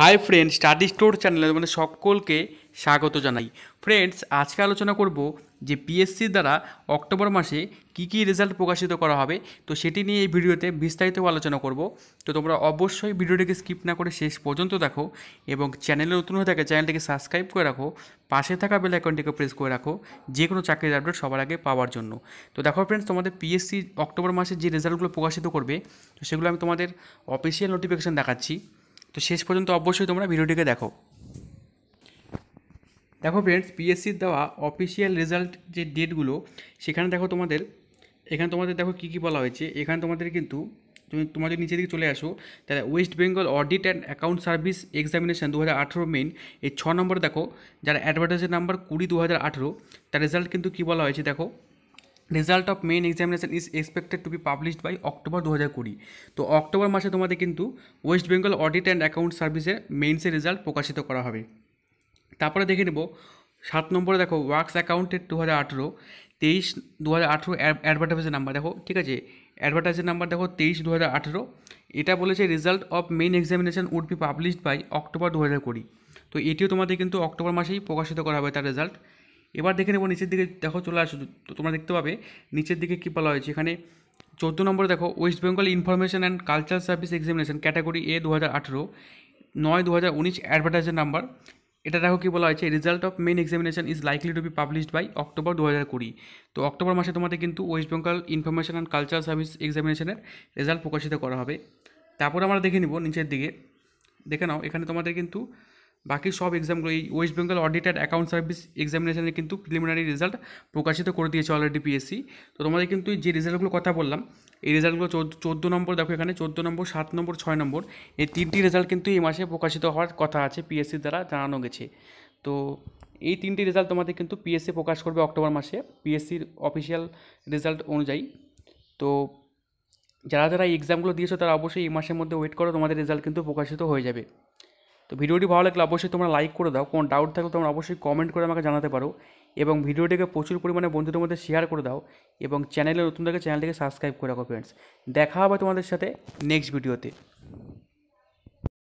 hi friends study store চ্যানেলে তোমাদের সকলকে স্বাগত জানাই ফ্রেন্ডস আজকে আলোচনা করব যে পিএসসি দ্বারা অক্টোবর মাসে কি কি রেজাল্ট প্রকাশিত করা হবে তো সেটি নিয়ে এই ভিডিওতে বিস্তারিত আলোচনা করব তো তোমরা অবশ্যই ভিডিওটিকে স্কিপ না করে শেষ পর্যন্ত দেখো এবং চ্যানেলে নতুন হয়ে থাকে চ্যানেলটিকে সাবস্ক্রাইব করে রাখো পাশে থাকা বেল আইকনটিকে প্রেস করে রাখো যে কোনো চাকরির আপডেট সবার আগে পাওয়ার জন্য তো দেখো ফ্রেন্ডস তোমাদের পিএসসি অক্টোবর মাসে যে রেজাল্টগুলো প্রকাশিত করবে তো সেগুলো আমি তোমাদের অফিসিয়াল নোটিফিকেশান দেখাচ্ছি তো শেষ পর্যন্ত অবশ্যই তোমরা ভিডিওটিকে দেখো দেখো ফ্রেন্ডস পিএসসির দেওয়া অফিসিয়াল রেজাল্ট যে ডেটগুলো সেখানে দেখো তোমাদের এখানে তোমাদের দেখো কী কী বলা হয়েছে এখানে তোমাদের কিন্তু তুমি তোমার যদি নিচে দিকে চলে আসো তাহলে West Bengal audit and account service examination দু হাজার আঠেরো মেইন এই ছ নম্বর দেখো যারা অ্যাডভার্টাইজের নাম্বার কুড়ি দু হাজার আঠেরো তার রেজাল্ট কিন্তু কী বলা হয়েছে দেখো result of main examination is expected to be published by October দু হাজার কুড়ি তো অক্টোবর মাসে তোমাদের কিন্তু West Bengal audit and account সার্ভিসের মেন্সের রেজাল্ট প্রকাশিত করা হবে তারপরে দেখে নেব সাত নম্বরে দেখো ওয়ার্কস অ্যাকাউন্টের দু হাজার আঠেরো তেইশ দু হাজার আঠেরো অ্যাডভার্টাইজের নাম্বার দেখো ঠিক আছে অ্যাডভার্টাইজের নাম্বার দেখো তেইশ দু হাজার আঠেরো এটা বলেছে result of main examination would be published by October দু হাজার কুড়ি তো এটিও তোমাদের কিন্তু অক্টোবর মাসেই প্রকাশিত করা হবে তার রেজাল্ট এবার দেখে নেবো নিচের দিকে দেখো চলে আসো তো তোমরা দেখতে পাবে নিচের দিকে কী বলা হয়েছে এখানে চোদ্দো নম্বর দেখো West Bengal information and culture service examination category A দু হাজার আঠেরো নয় দু হাজার উনিশ অ্যাডভার্টাইজার নাম্বার এটা দেখো কী বলা হয়েছে result of main examination is likely to be published by October দু হাজার কুড়ি তো অক্টোবর মাসে তোমাদের কিন্তু West Bengal information and culture service এক্সামিনেশনের রেজাল্ট প্রকাশিত করা হবে তারপর আমরা দেখে নিব নিচের দিকে দেখে নাও এখানে তোমাদের কিন্তু বাকি সব এক্সামগুলো এই West Bengal audited account service এক্সামিনেশানে কিন্তু প্রিলিমিনারি রেজাল্ট প্রকাশিত করে দিয়েছে অলরেডি পিএসসি তো তোমাদের কিন্তু যে রেজাল্টগুলো কথা বললাম এই রেজাল্টগুলো চোদ্দো নম্বর দেখো এখানে চোদ্দো নম্বর সাত নম্বর ছয় নম্বর এই তিনটি রেজাল্ট কিন্তু এই মাসে প্রকাশিত হওয়ার কথা আছে পিএসসির দ্বারা জানানো গেছে তো এই তিনটি রেজাল্ট তোমাদের কিন্তু পিএসসি প্রকাশ করবে অক্টোবর মাসে পিএসসির অফিসিয়াল রেজাল্ট অনুযায়ী তো যারা যারা এই এক্সামগুলো দিয়েছো তারা অবশ্যই এই মাসের মধ্যে ওয়েট করো তোমাদের রেজাল্ট কিন্তু প্রকাশিত হয়ে যাবে তো ভিডিওটি ভালো লাগলে অবশ্যই তোমরা লাইক করে দাও কোনো ডাউট থাকলে তোমরা অবশ্যই কমেন্ট করে আমাকে জানাতে পারো এবং ভিডিওটিকে প্রচুর পরিমাণে বন্ধুদের মধ্যে শেয়ার করে দাও এবং চ্যানেলে নতুন থেকে চ্যানেলটিকে সাবস্ক্রাইব করে রাখো ফ্রেন্ডস দেখা হবে তোমাদের সাথে নেক্সট ভিডিওতে